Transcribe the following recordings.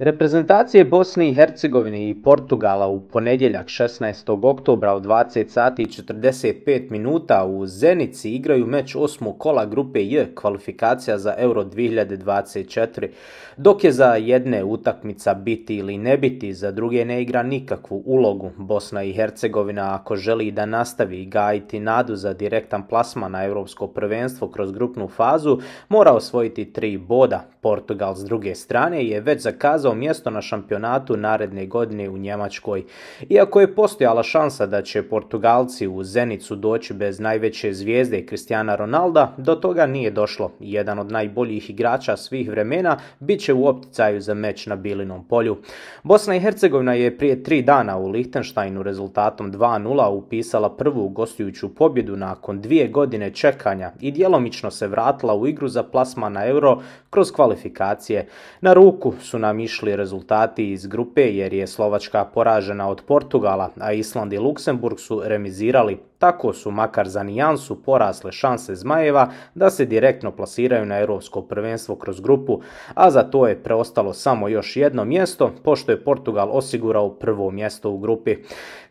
Reprezentacije Bosne i Hercegovine i Portugala u ponedjeljak 16. oktobra u 20 sati 45 minuta u Zenici igraju meč osmog kola grupe J kvalifikacija za Euro 2024, dok je za jedne utakmica biti ili ne biti, za druge ne igra nikakvu ulogu. Bosna i Hercegovina ako želi da nastavi gajiti nadu za direktan plasma na europsko prvenstvo kroz grupnu fazu, mora osvojiti tri boda. Portugal s druge strane je već zakazao mjesto na šampionatu naredne godine u Njemačkoj. Iako je postojala šansa da će Portugalci u Zenicu doći bez najveće zvijezde Cristiana Ronalda, do toga nije došlo. Jedan od najboljih igrača svih vremena bit će u opticaju za meč na Bilinom polju. Bosna i Hercegovina je prije tri dana u Lichtensteinu rezultatom 2-0 upisala prvu gostujuću pobjedu nakon dvije godine čekanja i djelomično se vratila u igru za plasma na euro kroz kvalifikacije. Na ruku su nam išli rezultati iz grupe jer je Slovačka poražena od Portugala, a Island i Luksemburg su remizirali. Tako su makar za nijansu porasle šanse Zmajeva da se direktno plasiraju na europsko prvenstvo kroz grupu, a za to je preostalo samo još jedno mjesto, pošto je Portugal osigurao prvo mjesto u grupi.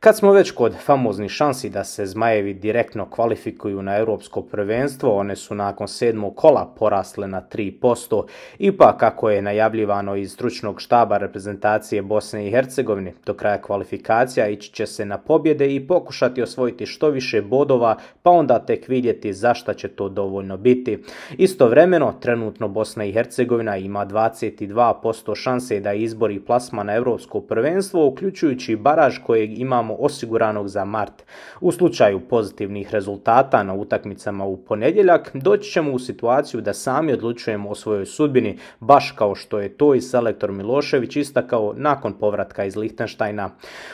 Kad smo već kod famoznih šansi da se Zmajevi direktno kvalifikuju na europsko prvenstvo, one su nakon sedmog kola porasle na 3%. Ipak, kako je najavljivano iz stručnog štaba reprezentacije Bosne i Hercegovine, do kraja kvalifikacija ići će se na pobjede i pokušati osvojiti što više bodova, pa onda tek vidjeti zašto će to dovoljno biti. Istovremeno, trenutno Bosna i Hercegovina ima 22% šanse da izbori plasma na europsko prvenstvo, uključujući baraž kojeg imamo osiguranog za mart. U slučaju pozitivnih rezultata na utakmicama u ponedjeljak, doći ćemo u situaciju da sami odlučujemo o svojoj sudbini, baš kao što je to i selektor Milošević istakao nakon povratka iz Lihtenštajna.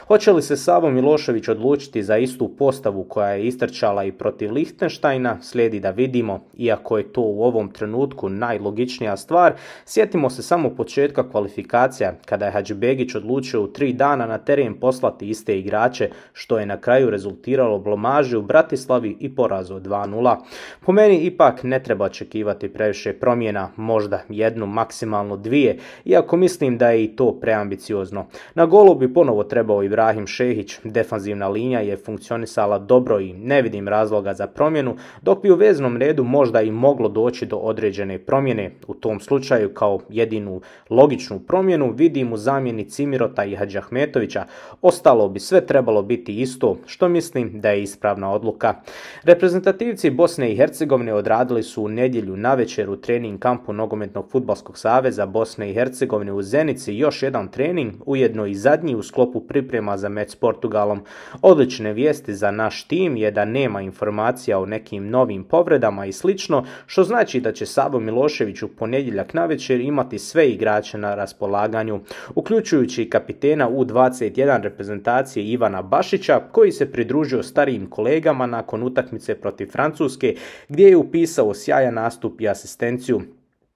Hoće li se Savo Milošević odlučiti za istu postavu koja je istrčala i protiv Lichtensteina, slijedi da vidimo, iako je to u ovom trenutku najlogičnija stvar, sjetimo se samo početka kvalifikacija, kada je Hadžibegić odlučio u tri dana na teren poslati iste igrače, što je na kraju rezultiralo blomaži u Bratislavi i porazu 2-0. Po meni ipak ne treba očekivati previše promjena, možda jednu, maksimalno dvije, iako mislim da je i to preambiciozno. Na golu bi ponovo trebao Ibrahim Šehić, defanzivna linija je funkcionisala dobro dobro i ne vidim razloga za promjenu, dok bi u veznom redu možda i moglo doći do određene promjene. U tom slučaju kao jedinu logičnu promjenu vidim u zamjeni Cimirota i Hadžahmetovića. Ostalo bi sve trebalo biti isto, što mislim da je ispravna odluka. Reprezentativci Bosne i Hercegovine odradili su u nedjelju na večer u trening kampu Nogometnog futbalskog saveza Bosne i Hercegovine u Zenici još jedan trening, ujedno i zadnji u sklopu priprema za meč s Portugalom. Odlične vijesti za naš tim je da nema informacija o nekim novim povredama i slično, što znači da će Savo Milošević u ponedjeljak navečer imati sve igrače na raspolaganju, uključujući kapitena U21 reprezentacije Ivana Bašića, koji se pridružio starijim kolegama nakon utakmice protiv Francuske, gdje je upisao sjajan nastup i asistenciju.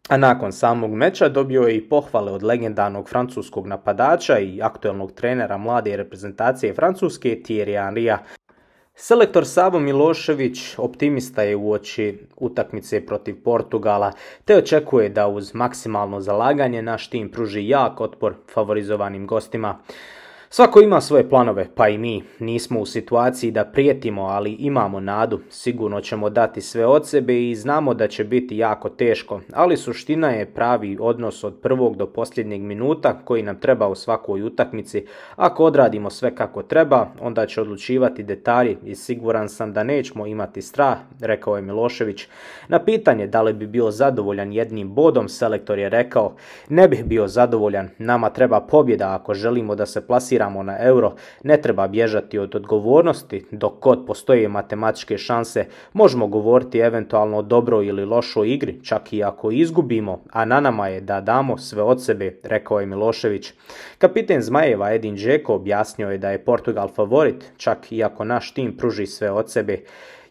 A nakon samog meča dobio je i pohvale od legendarnog francuskog napadača i aktuelnog trenera mlade reprezentacije Francuske Thierry Henrya. Selektor Savo Milošević optimista je u oči utakmice protiv Portugala, te očekuje da uz maksimalno zalaganje naš tim pruži jak otpor favorizovanim gostima. Svako ima svoje planove, pa i mi. Nismo u situaciji da prijetimo, ali imamo nadu. Sigurno ćemo dati sve od sebe i znamo da će biti jako teško, ali suština je pravi odnos od prvog do posljednjeg minuta koji nam treba u svakoj utakmici. Ako odradimo sve kako treba, onda će odlučivati detalji i siguran sam da nećemo imati strah, rekao je Milošević. Na pitanje da li bi bio zadovoljan jednim bodom, selektor je rekao, ne bih bio zadovoljan, nama treba pobjeda ako želimo da se plasiramo na euro, ne treba bježati od odgovornosti, dok god postoje matematičke šanse, možemo govoriti eventualno o dobroj ili lošoj igri, čak i ako izgubimo, a na nama je da damo sve od sebe, rekao je Milošević. Kapiten Zmajeva Edin Džeko objasnio je da je Portugal favorit, čak i ako naš tim pruži sve od sebe.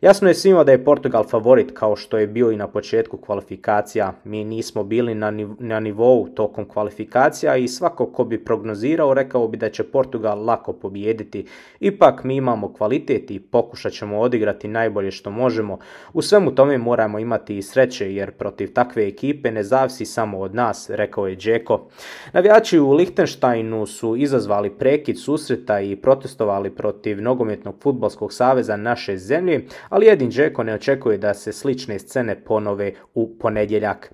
Jasno je svima da je Portugal favorit kao što je bio i na početku kvalifikacija. Mi nismo bili na, nivou tokom kvalifikacija i svako ko bi prognozirao rekao bi da će Portugal lako pobijediti. Ipak mi imamo kvalitet i pokušat ćemo odigrati najbolje što možemo. U svemu tome moramo imati i sreće jer protiv takve ekipe ne zavisi samo od nas, rekao je Džeko. Navijači u Lichtensteinu su izazvali prekid susreta i protestovali protiv Nogometnog futbolskog saveza naše zemlje, ali Edin Džeko ne očekuje da se slične scene ponove u ponedjeljak.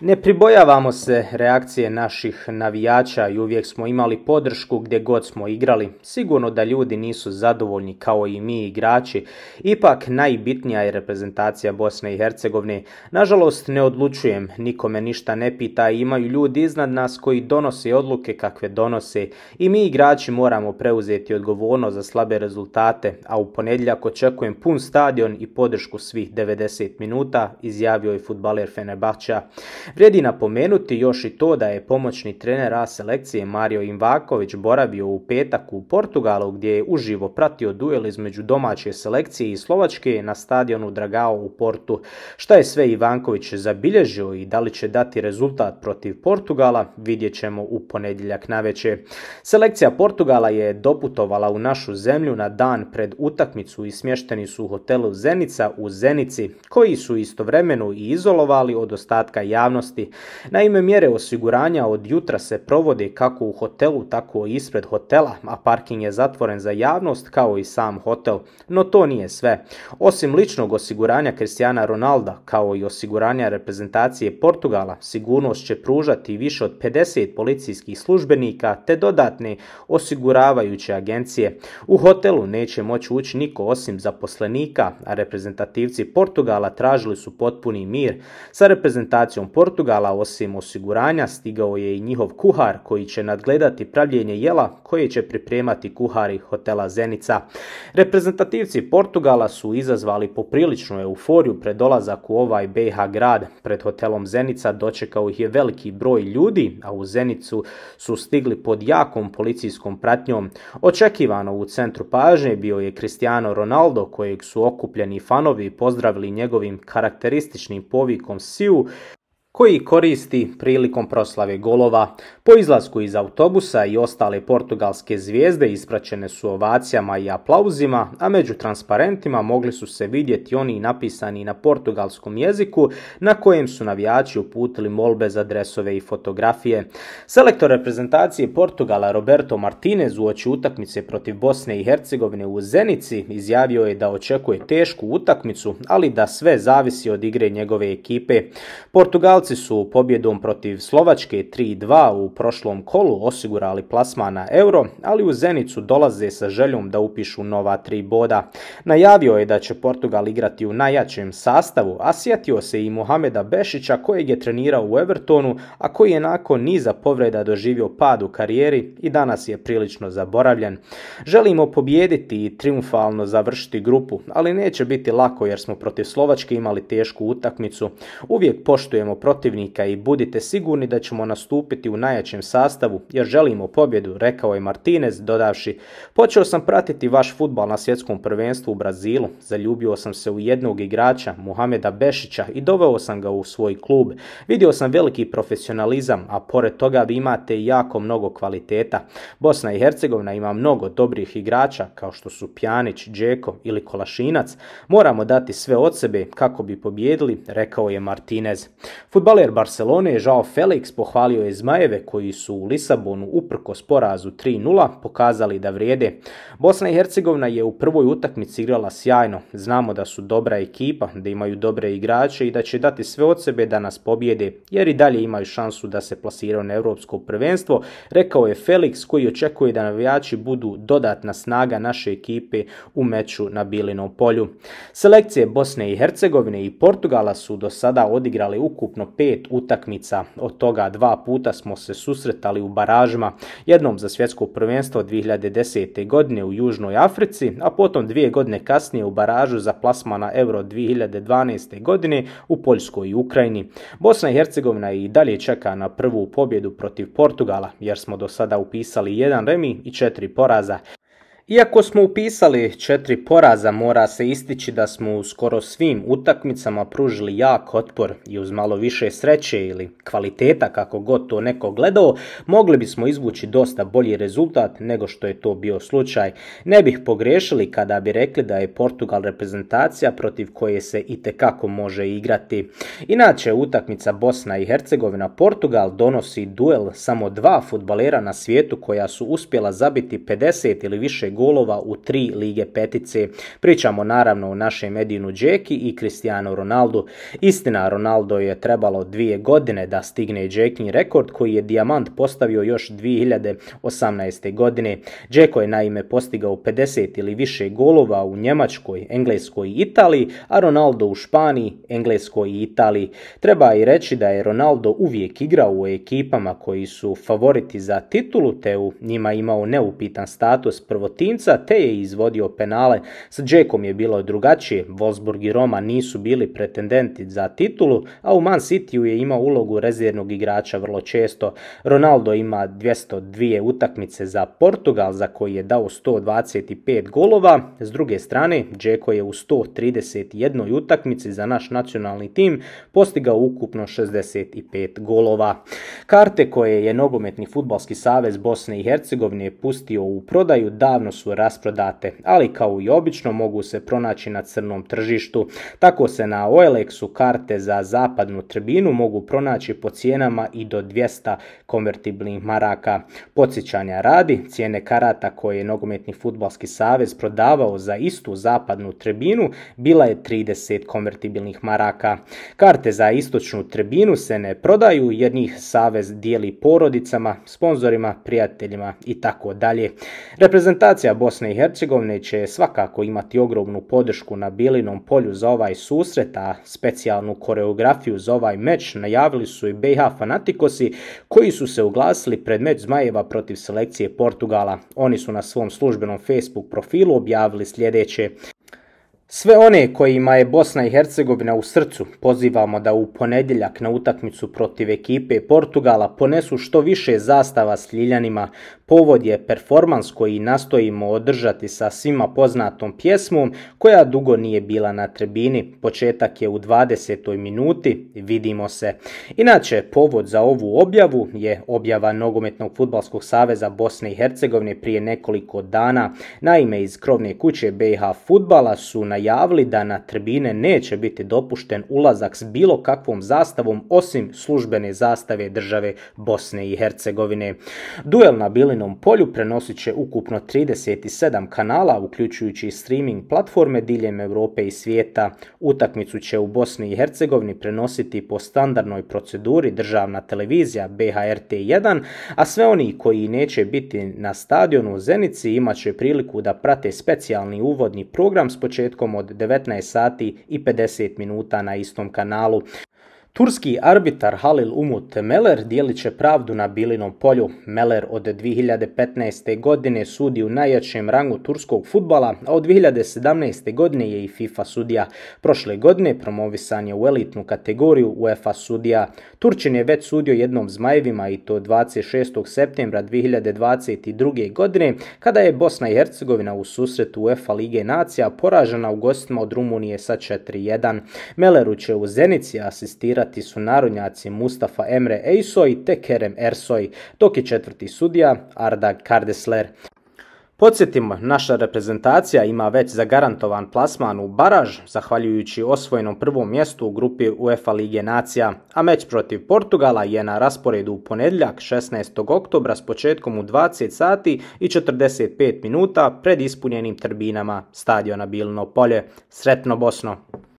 Ne pribojavamo se reakcije naših navijača i uvijek smo imali podršku gdje god smo igrali. Sigurno da ljudi nisu zadovoljni kao i mi igrači. Ipak najbitnija je reprezentacija Bosne i Hercegovine. Nažalost ne odlučujem, nikome ništa ne pita i imaju ljudi iznad nas koji donose odluke kakve donose. I mi igrači moramo preuzeti odgovornost za slabe rezultate, a u ponedjeljak očekujem pun stadion i podršku svih 90 minuta, izjavio je futbaler Fenerbahća. Vrijedi napomenuti još i to da je pomoćni trener A selekcije Mario Invaković boravio u petak u Portugalu gdje je uživo pratio duel između domaće selekcije i Slovačke na stadionu Dragao u Portu. Šta je sve Ivanković zabilježio i da li će dati rezultat protiv Portugala vidjet ćemo u ponedjeljak navečer. Selekcija Portugala je doputovala u našu zemlju na dan pred utakmicu i smješteni su u hotelu Zenica u Zenici koji su istovremeno i izolovali od ostatka javnosti Naime, mjere osiguranja od jutra se provode kako u hotelu, tako i ispred hotela, a parking je zatvoren za javnost kao i sam hotel. No to nije sve. Osim ličnog osiguranja Cristiana Ronalda, kao i osiguranja reprezentacije Portugala, sigurnost će pružati više od 50 policijskih službenika te dodatne osiguravajuće agencije. U hotelu neće moći ući niko osim zaposlenika, a reprezentativci Portugala tražili su potpuni mir. Sa reprezentacijom Portugala Portugala osim osiguranja stigao je i njihov kuhar koji će nadgledati pravljenje jela koje će pripremati kuhari hotela Zenica. Reprezentativci Portugala su izazvali popriličnu euforiju pred dolazak u ovaj BH grad. Pred hotelom Zenica dočekao ih je veliki broj ljudi, a u Zenicu su stigli pod jakom policijskom pratnjom. Očekivano u centru pažnje bio je Cristiano Ronaldo kojeg su okupljeni fanovi pozdravili njegovim karakterističnim povikom Siu koji koristi prilikom proslave golova. Po izlasku iz autobusa i ostale portugalske zvijezde ispraćene su ovacijama i aplauzima, a među transparentima mogli su se vidjeti oni napisani na portugalskom jeziku na kojem su navijači uputili molbe za dresove i fotografije. Selektor reprezentacije Portugala Roberto Martinez uoči utakmice protiv Bosne i Hercegovine u Zenici izjavio je da očekuje tešku utakmicu, ali da sve zavisi od igre njegove ekipe. Portugalci su pobjedom protiv Slovačke 3-2 u prošlom kolu osigurali plasma na euro, ali u Zenicu dolaze sa željom da upišu nova tri boda. Najavio je da će Portugal igrati u najjačem sastavu, a sjetio se i Mohameda Bešića kojeg je trenirao u Evertonu, a koji je nakon niza povreda doživio pad u karijeri i danas je prilično zaboravljen. Želimo pobijediti i triumfalno završiti grupu, ali neće biti lako jer smo protiv Slovačke imali tešku utakmicu. Uvijek poštujemo protiv protivnika i budite sigurni da ćemo nastupiti u najjačem sastavu jer želimo pobjedu, rekao je Martinez dodavši Počeo sam pratiti vaš futbal na svjetskom prvenstvu u Brazilu, zaljubio sam se u jednog igrača, Muhameda Bešića i doveo sam ga u svoj klub. Vidio sam veliki profesionalizam, a pored toga vi imate jako mnogo kvaliteta. Bosna i Hercegovina ima mnogo dobrih igrača kao što su Pjanić, Džeko ili Kolašinac. Moramo dati sve od sebe kako bi pobjedili, rekao je Martinez. Futbaler Barcelone Žao Felix pohvalio je Zmajeve koji su u Lisabonu uprko sporazu 3-0 pokazali da vrijede. Bosna i Hercegovina je u prvoj utakmici igrala sjajno. Znamo da su dobra ekipa, da imaju dobre igrače i da će dati sve od sebe da nas pobjede, jer i dalje imaju šansu da se plasiraju na europsko prvenstvo, rekao je Felix koji očekuje da navijači budu dodatna snaga naše ekipe u meču na Bilinom polju. Selekcije Bosne i Hercegovine i Portugala su do sada odigrali ukupno pet utakmica, od toga dva puta smo se susretali u baražima, jednom za svjetsko prvenstvo 2010. godine u Južnoj Africi, a potom dvije godine kasnije u baražu za plasmana Euro 2012. godine u Poljskoj i Ukrajini. Bosna i Hercegovina i dalje čeka na prvu pobjedu protiv Portugala, jer smo do sada upisali jedan remi i četiri poraza, iako smo upisali četiri poraza, mora se istići da smo u skoro svim utakmicama pružili jak otpor i uz malo više sreće ili kvaliteta kako god to neko gledao, mogli bismo izvući dosta bolji rezultat nego što je to bio slučaj. Ne bih pogrešili kada bi rekli da je Portugal reprezentacija protiv koje se i tekako može igrati. Inače, utakmica Bosna i Hercegovina Portugal donosi duel samo dva futbalera na svijetu koja su uspjela zabiti 50 ili više golova u tri lige petice. Pričamo naravno o našem Edinu Džeki i Cristiano Ronaldo. Istina, Ronaldo je trebalo dvije godine da stigne Džekin rekord koji je Diamant postavio još 2018. godine. Džeko je naime postigao 50 ili više golova u Njemačkoj, Engleskoj i Italiji, a Ronaldo u Španiji, Engleskoj i Italiji. Treba i reći da je Ronaldo uvijek igrao u ekipama koji su favoriti za titulu, te u njima imao neupitan status prvotina nica te je izvodio penale. S Džekom je bilo drugačije, Wolfsburg i Roma nisu bili pretendenti za titulu, a u Man City-u je imao ulogu rezervnog igrača vrlo često. Ronaldo ima 202 utakmice za Portugal za koji je dao 125 golova. S druge strane, Džeko je u 131 utakmici za naš nacionalni tim postigao ukupno 65 golova. Karte koje je nogometni futbalski savez Bosne i Hercegovine pustio u prodaju davno su rasprodate, ali kao i obično mogu se pronaći na crnom tržištu. Tako se na olx karte za zapadnu trbinu mogu pronaći po cijenama i do 200 konvertibilnih maraka. Podsjećanja radi, cijene karata koje je Nogometni futbalski savez prodavao za istu zapadnu trbinu bila je 30 konvertibilnih maraka. Karte za istočnu trbinu se ne prodaju jer njih savez dijeli porodicama, sponzorima, prijateljima i tako dalje. Reprezentacija Bosna Bosne i Hercegovine će svakako imati ogromnu podršku na Bilinom polju za ovaj susret, a specijalnu koreografiju za ovaj meč najavili su i BiH fanatikosi koji su se uglasili pred meč Zmajeva protiv selekcije Portugala. Oni su na svom službenom Facebook profilu objavili sljedeće. Sve one kojima je Bosna i Hercegovina u srcu pozivamo da u ponedjeljak na utakmicu protiv ekipe Portugala ponesu što više zastava s Ljiljanima. Povod je performans koji nastojimo održati sa svima poznatom pjesmom koja dugo nije bila na trebini. Početak je u 20. minuti, vidimo se. Inače, povod za ovu objavu je objava Nogometnog futbalskog saveza Bosne i Hercegovine prije nekoliko dana. Naime, iz krovne kuće BH futbala su najavili da na tribine neće biti dopušten ulazak s bilo kakvom zastavom osim službene zastave države Bosne i Hercegovine. Duel na bili vremenom polju prenosit će ukupno 37 kanala, uključujući i streaming platforme diljem Europe i svijeta. Utakmicu će u Bosni i Hercegovini prenositi po standardnoj proceduri državna televizija BHRT1, a sve oni koji neće biti na stadionu u Zenici imat će priliku da prate specijalni uvodni program s početkom od 19 sati i 50 minuta na istom kanalu. Turski arbitar Halil Umut Meler dijelit će pravdu na Bilinom polju. Meler od 2015. godine sudi u najjačem rangu turskog futbala, a od 2017. godine je i FIFA sudija. Prošle godine promovisan je u elitnu kategoriju UEFA sudija. Turčin je već sudio jednom zmajevima i to 26. septembra 2022. godine, kada je Bosna i Hercegovina u susretu UEFA Lige Nacija poražena u gostima od Rumunije sa 4-1. Meleru će u Zenici asistirati su narodnjaci Mustafa Emre Ejsoj te Kerem Ersoj, dok je četvrti sudija Arda Kardesler. Podsjetimo, naša reprezentacija ima već zagarantovan plasman u baraž, zahvaljujući osvojenom prvom mjestu u grupi UEFA Lige Nacija, a meč protiv Portugala je na rasporedu u ponedjeljak 16. oktobra s početkom u 20 sati i 45 minuta pred ispunjenim trbinama stadiona Bilno polje. Sretno Bosno!